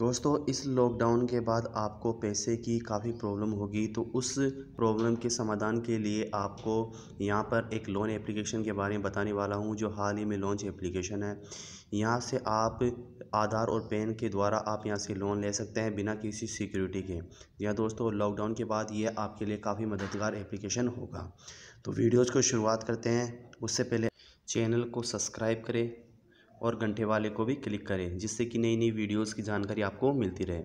दोस्तों इस लॉकडाउन के बाद आपको पैसे की काफ़ी प्रॉब्लम होगी तो उस प्रॉब्लम के समाधान के लिए आपको यहाँ पर एक लोन एप्लीकेशन के बारे में बताने वाला हूँ जो हाल ही में लॉन्च एप्लीकेशन है यहाँ से आप आधार और पेन के द्वारा आप यहाँ से लोन ले सकते हैं बिना किसी सिक्योरिटी के या दोस्तों लॉकडाउन के बाद ये आपके लिए काफ़ी मददगार एप्लीकेशन होगा तो वीडियोज़ को शुरुआत करते हैं उससे पहले चैनल को सब्सक्राइब करें और घंटे वाले को भी क्लिक करें जिससे कि नई नई वीडियोज़ की जानकारी आपको मिलती रहे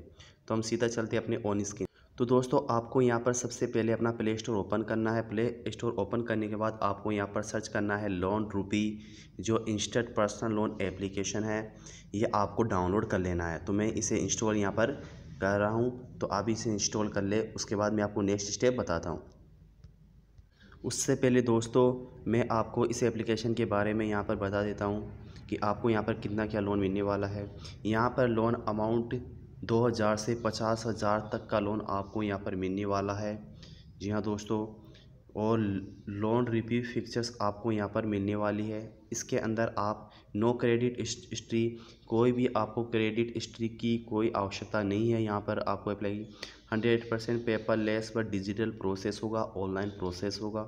तो हम सीधा चलते अपने ऑन स्क्रीन तो दोस्तों आपको यहाँ पर सबसे पहले अपना प्ले स्टोर ओपन करना है प्ले स्टोर ओपन करने के बाद आपको यहाँ पर सर्च करना है लोन रूपी जो इंस्टेंट पर्सनल लोन एप्लीकेशन है ये आपको डाउनलोड कर लेना है तो मैं इसे इंस्टॉल यहाँ पर कर रहा हूँ तो आप इसे इंस्टॉल कर ले उसके बाद मैं आपको नेक्स्ट स्टेप बताता हूँ उससे पहले दोस्तों मैं आपको इस एप्लीकेशन के बारे में यहाँ पर बता देता हूँ कि आपको यहाँ पर कितना क्या लोन मिलने वाला है यहाँ पर लोन अमाउंट दो हज़ार से पचास हज़ार तक का लोन आपको यहाँ पर मिलने वाला है जी हाँ दोस्तों और लोन रिपी फिक्चर्स आपको यहाँ पर मिलने वाली है इसके अंदर आप नो क्रेडिट हिस्ट्री कोई भी आपको क्रेडिट हिस्ट्री की कोई आवश्यकता नहीं है यहाँ पर आपको apply hundred percent paperless व डिजिटल प्रोसेस होगा ऑनलाइन प्रोसेस होगा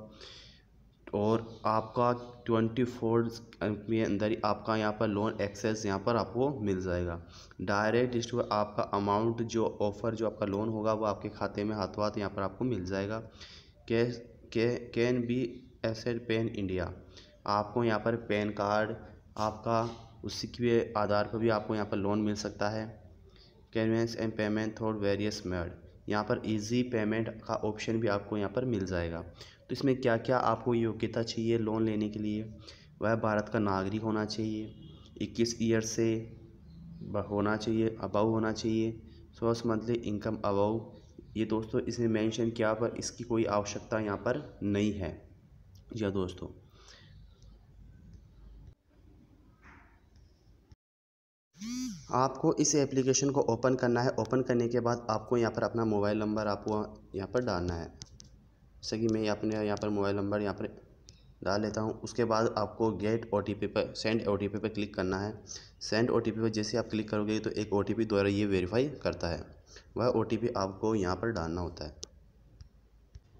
और आपका ट्वेंटी फोर के अंदर ही आपका यहाँ पर लोन एक्सेस यहाँ पर आपको मिल जाएगा डायरेक्ट इस आपका अमाउंट जो ऑफ़र जो आपका लोन होगा वो आपके खाते में हाथों हाथ यहाँ पर आपको मिल जाएगा कैश के can be accessed pan India आपको यहाँ पर पेन कार्ड आपका उसी के आधार पर भी आपको यहाँ पर लोन मिल सकता है convenience and payment through various mode यहाँ पर इजी पेमेंट का ऑप्शन भी आपको यहाँ पर मिल जाएगा तो इसमें क्या क्या आपको योग्यता चाहिए लोन लेने के लिए वह भारत का नागरिक होना चाहिए 21 ईयर से होना चाहिए अबाउ होना चाहिए सोर्स मंथली इनकम अबाउ ये दोस्तों इसने मेंशन किया पर इसकी कोई आवश्यकता यहाँ पर नहीं है या दोस्तों आपको इस एप्लीकेशन को ओपन करना है ओपन करने के बाद आपको यहाँ पर अपना मोबाइल नंबर आपको यहाँ पर डालना है जैसे कि मैं अपने यहाँ पर मोबाइल नंबर यहाँ पर डाल लेता हूँ उसके बाद आपको गेट ओ टी पी पर सेंड ओ टी पी पर क्लिक करना है सेंड ओ टी पी पर जैसे आप क्लिक करोगे तो एक ओ टी पी द्वारा ये वेरीफाई करता है वह ओ टी पी आपको यहाँ पर डालना होता है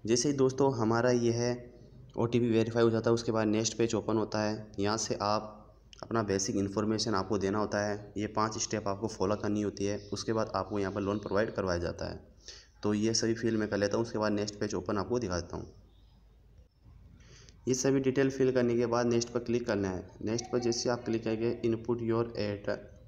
जैसे ही दोस्तों हमारा ये है ओ टी पी वेरीफाई हो जाता है उसके बाद नेक्स्ट पेज ओपन होता है यहाँ से आप अपना बेसिक इन्फॉर्मेशन आपको देना होता है ये पांच स्टेप आपको फॉलो करनी होती है उसके बाद आपको यहाँ पर लोन प्रोवाइड करवाया जाता है तो ये सभी फिल मैं कर लेता हूँ उसके बाद नेक्स्ट पेज ओपन आपको दिखा देता हूँ ये सभी डिटेल फिल करने के बाद नेक्स्ट पर क्लिक करना है नेक्स्ट पर जैसे आप क्लिक करेंगे इनपुट योर एट